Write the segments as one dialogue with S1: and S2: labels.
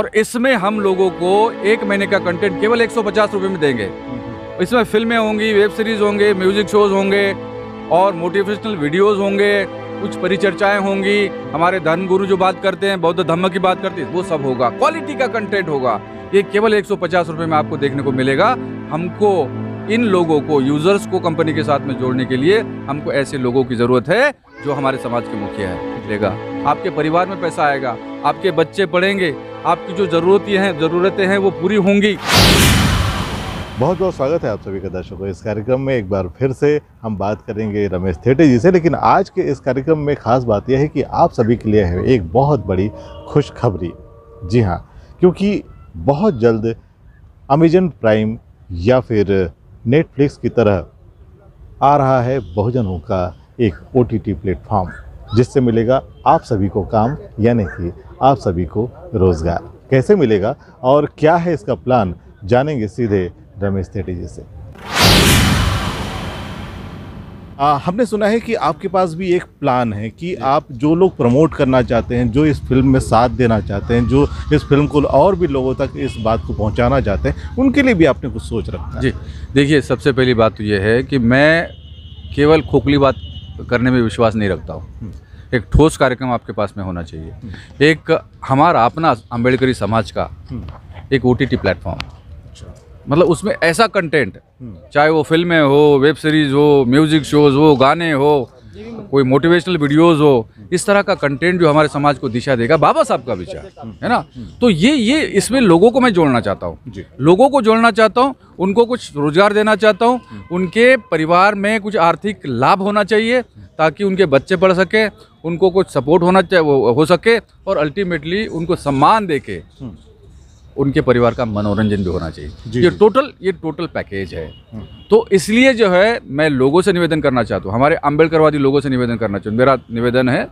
S1: और इसमें हम लोगों को एक महीने का कंटेंट केवल एक सौ में देंगे इसमें फिल्में होंगी वेब सीरीज होंगे म्यूजिक शोज होंगे और मोटिवेशनल वीडियोस होंगे कुछ परिचर्चाएं होंगी हमारे धर्म गुरु जो बात करते हैं बौद्ध धर्म की बात करते हैं वो सब होगा क्वालिटी का कंटेंट होगा ये केवल एक सौ में आपको देखने को मिलेगा हमको इन लोगों को यूजर्स को कंपनी के साथ में जोड़ने के लिए हमको ऐसे लोगों की ज़रूरत है जो हमारे समाज के मुखिया है आपके परिवार में पैसा आएगा आपके बच्चे पढ़ेंगे आपकी जो ज़रूरतें हैं ज़रूरतें हैं वो पूरी होंगी
S2: बहुत बहुत स्वागत है आप सभी का दर्शकों इस कार्यक्रम में एक बार फिर से हम बात करेंगे रमेश थेटे जी से लेकिन आज के इस कार्यक्रम में खास बात यह है कि आप सभी के लिए है एक बहुत बड़ी खुशखबरी जी हाँ क्योंकि बहुत जल्द अमेजन प्राइम या फिर नेटफ्लिक्स की तरह आ रहा है बहुजनों का एक ओ टी प्लेटफॉर्म जिससे मिलेगा आप सभी को काम यानी कि आप सभी को रोज़गार कैसे मिलेगा और क्या है इसका प्लान जानेंगे सीधे रमेश तेटी जी से आ, हमने सुना है कि आपके पास भी एक प्लान है कि आप जो लोग प्रमोट करना चाहते हैं जो इस फिल्म में साथ देना चाहते हैं जो इस फिल्म को और भी लोगों तक इस बात को पहुंचाना चाहते हैं उनके लिए भी आपने कुछ सोच रखा है
S1: जी देखिए सबसे पहली बात तो ये है कि मैं केवल खोखली बात करने में विश्वास नहीं रखता हूँ हम्म। एक ठोस कार्यक्रम आपके पास में होना चाहिए एक हमारा अपना अम्बेडकरी समाज का एक ओ टी प्लेटफॉर्म मतलब उसमें ऐसा कंटेंट हम्म। चाहे वो फिल्में हो वेब सीरीज़ हो म्यूज़िक शोज़ हो गाने हो कोई मोटिवेशनल वीडियोस हो इस तरह का कंटेंट जो हमारे समाज को दिशा देगा बाबा साहब का विचार है ना तो ये ये इसमें लोगों को मैं जोड़ना चाहता हूँ लोगों को जोड़ना चाहता हूँ उनको कुछ रोजगार देना चाहता हूँ उनके परिवार में कुछ आर्थिक लाभ होना चाहिए ताकि उनके बच्चे पढ़ सकें उनको कुछ सपोर्ट होना हो सके और अल्टीमेटली उनको सम्मान दे उनके परिवार का मनोरंजन भी होना चाहिए ये टोटल ये टोटल पैकेज है हाँ। तो इसलिए जो है मैं लोगों से निवेदन करना चाहता हूँ हमारे अम्बेडकरवादी लोगों से निवेदन करना चाहूँ मेरा निवेदन है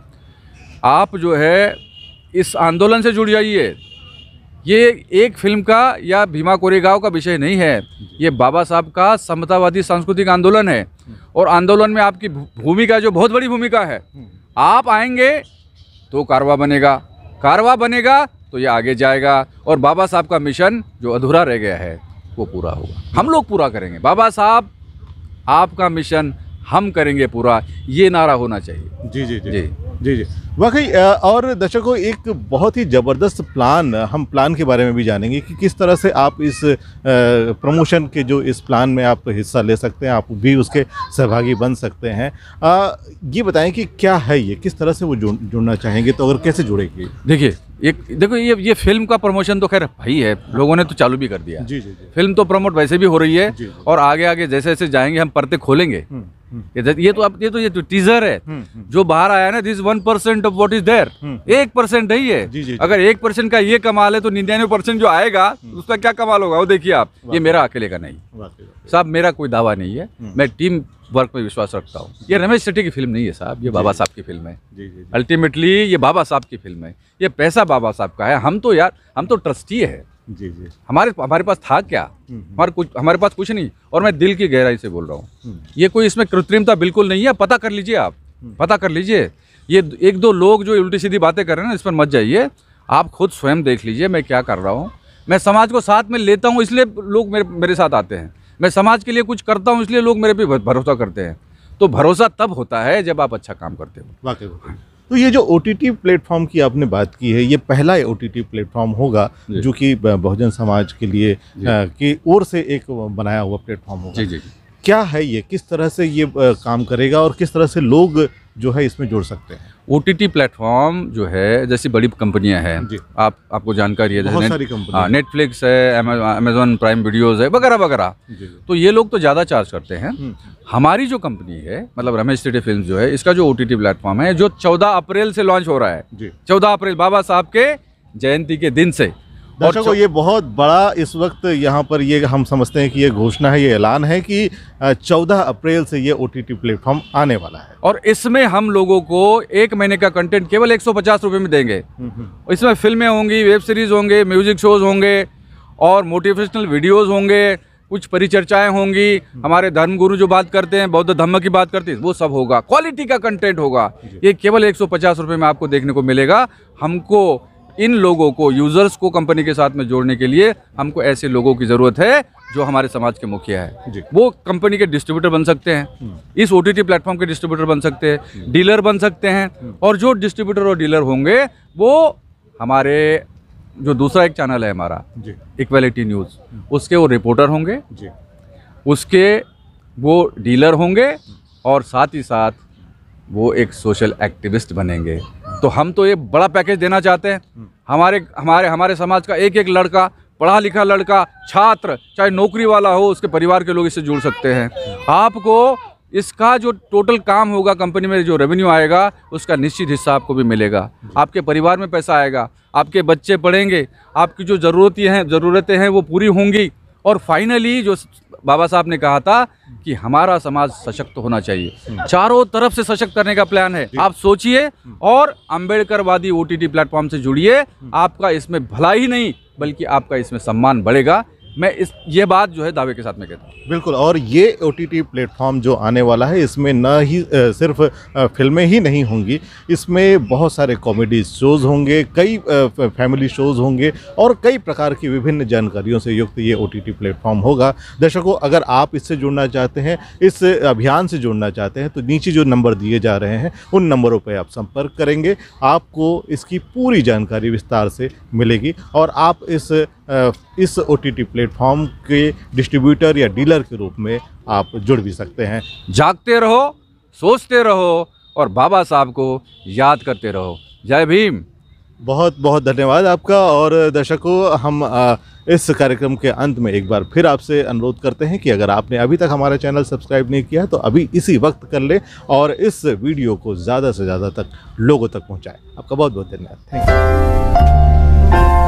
S1: आप जो है इस आंदोलन से जुड़ जाइए ये एक फिल्म का या भीमा कोरेगांव का विषय नहीं है ये बाबा साहब का समतावादी सांस्कृतिक आंदोलन है हाँ। और आंदोलन में आपकी भूमिका जो बहुत बड़ी भूमिका है हाँ। आप आएंगे तो कारवा बनेगा कारवा बनेगा तो ये आगे जाएगा और बाबा साहब का मिशन जो अधूरा रह गया है वो पूरा होगा हम लोग पूरा करेंगे बाबा साहब आपका मिशन हम करेंगे पूरा ये नारा होना चाहिए जी जी जी, जी।
S2: जी जी वाकई और दर्शकों एक बहुत ही ज़बरदस्त प्लान हम प्लान के बारे में भी जानेंगे कि किस तरह से आप इस प्रमोशन के जो इस प्लान में आप हिस्सा ले सकते हैं आप भी उसके सहभागी बन सकते हैं आ, ये बताएं कि क्या है ये किस तरह से वो जुड़ जुड़ना चाहेंगे तो अगर कैसे जुड़ेंगे
S1: देखिए एक देखो ये ये फिल्म का प्रमोशन तो खैर भाई है लोगों ने तो चालू भी कर दिया जी जी, जी। फिल्म तो प्रमोट वैसे भी हो रही है और आगे आगे जैसे जैसे जाएंगे हम परते खोलेंगे हम्म। ये तो आप ये तो ये तो टीजर है हम्म, हम्म। जो बाहर आया ना this one percent of what is there एक परसेंट नहीं है जी जी अगर एक परसेंट का ये कमाल है तो निन्यानवे परसेंट जो आएगा हम्म। उसका क्या कमाल होगा वो देखिए आप ये मेरा अकेले का नहीं साहब मेरा कोई दावा नहीं है मैं टीम वर्क में विश्वास रखता हूँ ये रमेश शेट्टी की फिल्म नहीं है साहब ये बाबा साहब की फिल्म है अल्टीमेटली ये बाबा साहब की फिल्म है ये पैसा बाबा साहब का है हम तो यार हम तो ट्रस्टी है जी जी हमारे हमारे पास था क्या हम्म, हम्म। हमारे कुछ हमारे पास कुछ नहीं और मैं दिल की गहराई से बोल रहा हूँ हम्म। ये कोई इसमें कृत्रिमता बिल्कुल नहीं है पता कर लीजिए आप पता कर लीजिए ये एक दो लोग जो उल्टी सीधी बातें कर रहे हैं ना इस पर मत जाइए आप खुद स्वयं देख लीजिए मैं क्या कर रहा हूँ मैं समाज को साथ में लेता हूँ इसलिए लोग मेरे मेरे साथ आते हैं मैं समाज के लिए कुछ करता हूँ इसलिए लोग मेरे पे भरोसा करते हैं तो भरोसा तब होता है जब आप अच्छा काम करते हो
S2: वाकई तो ये जो ओ प्लेटफॉर्म की आपने बात की है ये पहला ओ प्लेटफॉर्म होगा जो कि बहुजन समाज के लिए की ओर से एक बनाया हुआ प्लेटफॉर्म होगा जी जी क्या है ये किस तरह से ये काम करेगा और किस तरह से लोग जो है इसमें जोड़ सकते हैं
S1: ओ टी टी प्लेटफॉर्म जो है जैसी बड़ी कंपनियां हैं आप आपको जानकारी है जैसे नेटफ्लिक्स हाँ, है अमेजोन प्राइम वीडियोज है वगैरह वगैरह तो ये लोग तो ज़्यादा चार्ज करते हैं हम्म। हमारी जो कंपनी है मतलब रमेश सिटी फिल्म जो है इसका जो ओ टी टी प्लेटफॉर्म है जो चौदह अप्रैल से लॉन्च हो रहा है चौदह अप्रैल बाबा साहब के जयंती के दिन से दर्शकों ये
S2: बहुत बड़ा इस वक्त यहाँ पर ये हम समझते हैं कि ये घोषणा है ये ऐलान है कि 14 अप्रैल से ये ओ टी प्लेटफॉर्म आने वाला है
S1: और इसमें हम लोगों को एक महीने का कंटेंट केवल एक सौ में देंगे हम्म, हम्म। इसमें फिल्में होंगी वेब सीरीज़ होंगे म्यूज़िक शोज़ होंगे और मोटिवेशनल वीडियोज़ होंगे कुछ परिचर्चाएं होंगी हम्म। हमारे धर्म गुरु जो बात करते हैं बौद्ध धर्म की बात करते हैं वो सब होगा क्वालिटी का कंटेंट होगा ये केवल एक सौ में आपको देखने को मिलेगा हमको इन लोगों को यूज़र्स को कंपनी के साथ में जोड़ने के लिए हमको ऐसे लोगों की ज़रूरत है जो हमारे समाज के मुखिया है वो कंपनी के डिस्ट्रीब्यूटर बन सकते हैं हम्म। इस ओ प्लेटफॉर्म के डिस्ट्रीब्यूटर बन सकते हैं डीलर हम्म। बन सकते हैं हम्म। और जो डिस्ट्रीब्यूटर और डीलर होंगे वो हमारे जो दूसरा एक चैनल है हमारा इक्वेलिटी न्यूज़ उसके वो रिपोर्टर होंगे उसके वो डीलर होंगे और साथ ही साथ वो एक सोशल एक्टिविस्ट बनेंगे तो हम तो ये बड़ा पैकेज देना चाहते हैं हम्म। हमारे हमारे हमारे समाज का एक एक लड़का पढ़ा लिखा लड़का छात्र चाहे नौकरी वाला हो उसके परिवार के लोग इससे जुड़ सकते हैं आपको इसका जो टोटल काम होगा कंपनी में जो रेवेन्यू आएगा उसका निश्चित हिस्सा आपको भी मिलेगा आपके परिवार में पैसा आएगा आपके बच्चे पढ़ेंगे आपकी जो ज़रूरतें हैं ज़रूरतें हैं वो पूरी होंगी और फाइनली जो बाबा साहब ने कहा था कि हमारा समाज सशक्त होना चाहिए चारों तरफ से सशक्त करने का प्लान है आप सोचिए और अम्बेडकरवादी ओ टी प्लेटफॉर्म से जुड़िए आपका इसमें भला ही नहीं बल्कि आपका इसमें सम्मान बढ़ेगा मैं इस ये बात जो है दावे के साथ में कहता
S2: हूँ बिल्कुल और ये ओ टी प्लेटफॉर्म जो आने वाला है इसमें न ही सिर्फ फिल्में ही नहीं होंगी इसमें बहुत सारे कॉमेडी शोज़ होंगे कई फैमिली शोज़ होंगे और कई प्रकार की विभिन्न जानकारियों से युक्त ये ओ टी प्लेटफॉर्म होगा दर्शकों अगर आप इससे जुड़ना चाहते हैं इस अभियान से जुड़ना चाहते हैं तो नीचे जो नंबर दिए जा रहे हैं उन नंबरों पर आप संपर्क करेंगे आपको इसकी पूरी जानकारी विस्तार से मिलेगी और आप इस इस ओ टी टी प्लेटफॉर्म के डिस्ट्रीब्यूटर या डीलर के रूप में आप जुड़ भी सकते हैं जागते रहो
S1: सोचते रहो और बाबा साहब को याद करते रहो जय
S2: भीम बहुत बहुत धन्यवाद आपका और दर्शकों हम इस कार्यक्रम के अंत में एक बार फिर आपसे अनुरोध करते हैं कि अगर आपने अभी तक हमारा चैनल सब्सक्राइब नहीं किया तो अभी इसी वक्त कर ले और इस वीडियो को ज़्यादा से ज़्यादा तक लोगों तक पहुँचाएँ आपका बहुत बहुत धन्यवाद थैंक
S1: यू